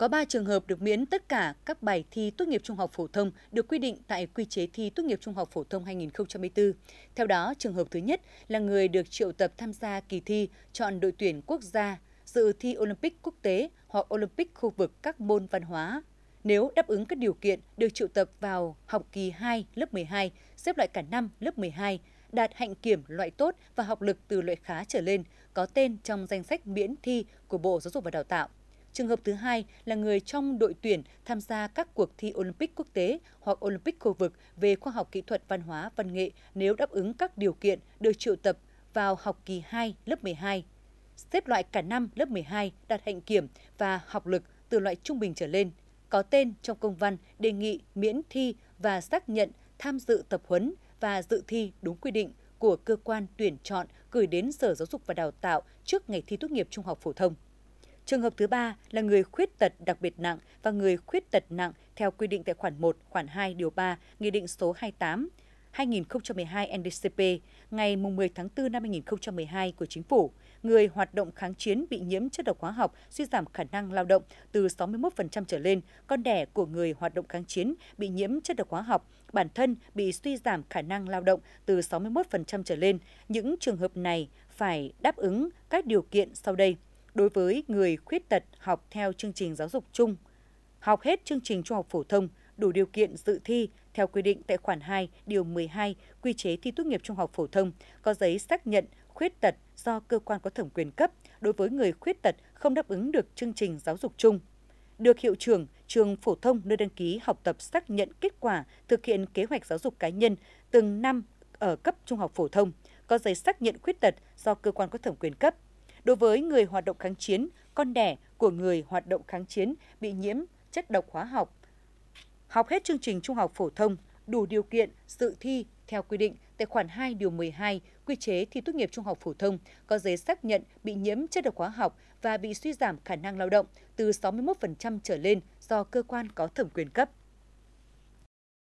có 3 trường hợp được miễn tất cả các bài thi tốt nghiệp trung học phổ thông được quy định tại quy chế thi tốt nghiệp trung học phổ thông 2024. Theo đó, trường hợp thứ nhất là người được triệu tập tham gia kỳ thi chọn đội tuyển quốc gia, dự thi Olympic quốc tế hoặc Olympic khu vực các môn văn hóa. Nếu đáp ứng các điều kiện được triệu tập vào học kỳ 2 lớp 12, xếp loại cả năm lớp 12, đạt hạnh kiểm loại tốt và học lực từ loại khá trở lên, có tên trong danh sách miễn thi của Bộ Giáo dục và Đào tạo Trường hợp thứ hai là người trong đội tuyển tham gia các cuộc thi Olympic quốc tế hoặc Olympic khu vực về khoa học kỹ thuật văn hóa văn nghệ nếu đáp ứng các điều kiện được triệu tập vào học kỳ 2 lớp 12. Xếp loại cả năm lớp 12 đạt hạnh kiểm và học lực từ loại trung bình trở lên, có tên trong công văn đề nghị miễn thi và xác nhận tham dự tập huấn và dự thi đúng quy định của cơ quan tuyển chọn gửi đến Sở Giáo dục và Đào tạo trước ngày thi tốt nghiệp trung học phổ thông. Trường hợp thứ ba là người khuyết tật đặc biệt nặng và người khuyết tật nặng theo quy định tại khoản 1, khoản 2 điều 3 Nghị định số 28 2012 NDCP ngày 10 tháng 4 năm 2012 của Chính phủ, người hoạt động kháng chiến bị nhiễm chất độc hóa học suy giảm khả năng lao động từ 61% trở lên, con đẻ của người hoạt động kháng chiến bị nhiễm chất độc hóa học, bản thân bị suy giảm khả năng lao động từ 61% trở lên. Những trường hợp này phải đáp ứng các điều kiện sau đây – đối với người khuyết tật học theo chương trình giáo dục chung, học hết chương trình trung học phổ thông, đủ điều kiện dự thi theo quy định tại khoản 2, điều 12 Quy chế thi tốt nghiệp trung học phổ thông, có giấy xác nhận khuyết tật do cơ quan có thẩm quyền cấp đối với người khuyết tật không đáp ứng được chương trình giáo dục chung. Được hiệu trưởng trường phổ thông nơi đăng ký học tập xác nhận kết quả thực hiện kế hoạch giáo dục cá nhân từng năm ở cấp trung học phổ thông, có giấy xác nhận khuyết tật do cơ quan có thẩm quyền cấp đối với người hoạt động kháng chiến, con đẻ của người hoạt động kháng chiến bị nhiễm chất độc hóa học. Học hết chương trình trung học phổ thông, đủ điều kiện dự thi theo quy định tại khoản 2 điều 12 quy chế thi tốt nghiệp trung học phổ thông có giấy xác nhận bị nhiễm chất độc hóa học và bị suy giảm khả năng lao động từ 61% trở lên do cơ quan có thẩm quyền cấp.